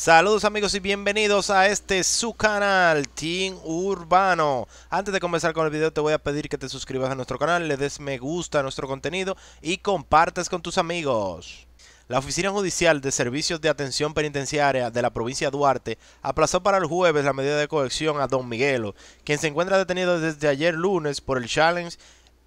Saludos amigos y bienvenidos a este su canal Team Urbano. Antes de comenzar con el video te voy a pedir que te suscribas a nuestro canal, le des me gusta a nuestro contenido y compartas con tus amigos. La Oficina Judicial de Servicios de Atención Penitenciaria de la provincia de Duarte aplazó para el jueves la medida de coerción a Don Miguelo, quien se encuentra detenido desde ayer lunes por el challenge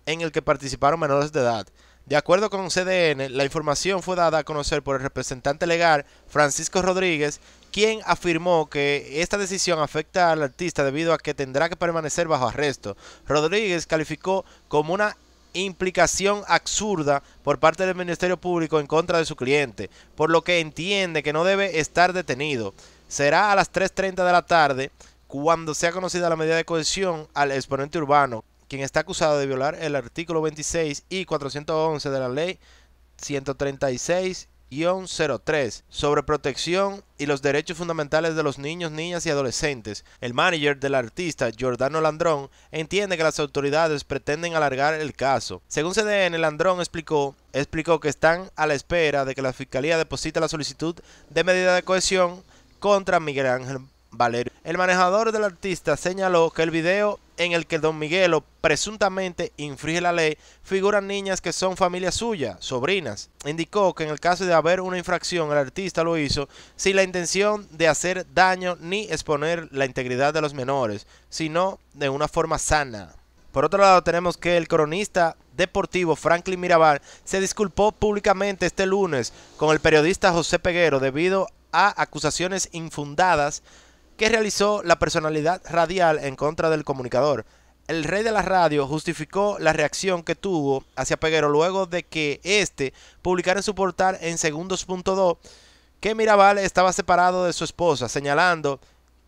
en el que participaron menores de edad. De acuerdo con CDN, la información fue dada a conocer por el representante legal Francisco Rodríguez, quien afirmó que esta decisión afecta al artista debido a que tendrá que permanecer bajo arresto. Rodríguez calificó como una implicación absurda por parte del Ministerio Público en contra de su cliente, por lo que entiende que no debe estar detenido. Será a las 3.30 de la tarde cuando sea conocida la medida de cohesión al exponente urbano, quien está acusado de violar el artículo 26 y 411 de la ley 136-03 sobre protección y los derechos fundamentales de los niños, niñas y adolescentes. El manager del artista, Giordano Landrón, entiende que las autoridades pretenden alargar el caso. Según CDN, Landrón explicó, explicó que están a la espera de que la Fiscalía deposite la solicitud de medida de cohesión contra Miguel Ángel Valerio. El manejador del artista señaló que el video en el que Don Miguelo presuntamente infringe la ley figuran niñas que son familia suya, sobrinas. Indicó que en el caso de haber una infracción, el artista lo hizo sin la intención de hacer daño ni exponer la integridad de los menores, sino de una forma sana. Por otro lado, tenemos que el cronista deportivo Franklin Mirabal se disculpó públicamente este lunes con el periodista José Peguero debido a acusaciones infundadas que realizó la personalidad radial en contra del comunicador. El rey de la radio justificó la reacción que tuvo hacia Peguero luego de que éste publicara en su portal en segundos.2 que Mirabal estaba separado de su esposa, señalando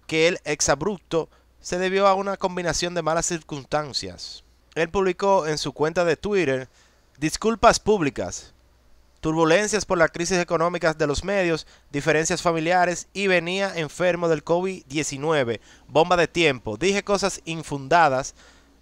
que el exabrupto se debió a una combinación de malas circunstancias. Él publicó en su cuenta de Twitter disculpas públicas turbulencias por las crisis económicas de los medios, diferencias familiares y venía enfermo del COVID-19, bomba de tiempo. Dije cosas infundadas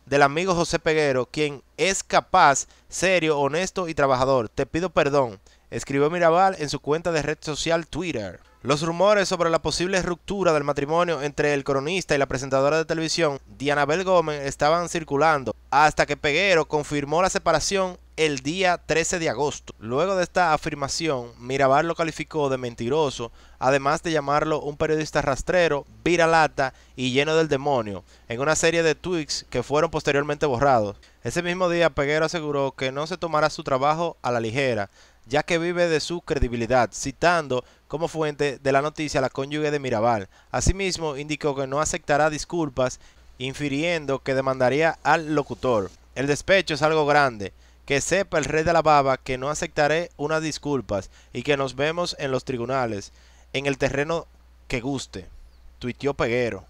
del amigo José Peguero, quien es capaz, serio, honesto y trabajador. Te pido perdón, escribió Mirabal en su cuenta de red social Twitter. Los rumores sobre la posible ruptura del matrimonio entre el cronista y la presentadora de televisión, Dianabel Gómez, estaban circulando hasta que Peguero confirmó la separación el día 13 de agosto. Luego de esta afirmación, Mirabal lo calificó de mentiroso, además de llamarlo un periodista rastrero, viralata y lleno del demonio, en una serie de tweets que fueron posteriormente borrados. Ese mismo día, Peguero aseguró que no se tomará su trabajo a la ligera, ya que vive de su credibilidad, citando como fuente de la noticia la cónyuge de Mirabal. Asimismo, indicó que no aceptará disculpas, infiriendo que demandaría al locutor. El despecho es algo grande. Que sepa el rey de la baba que no aceptaré unas disculpas y que nos vemos en los tribunales, en el terreno que guste. Tuiteó Peguero.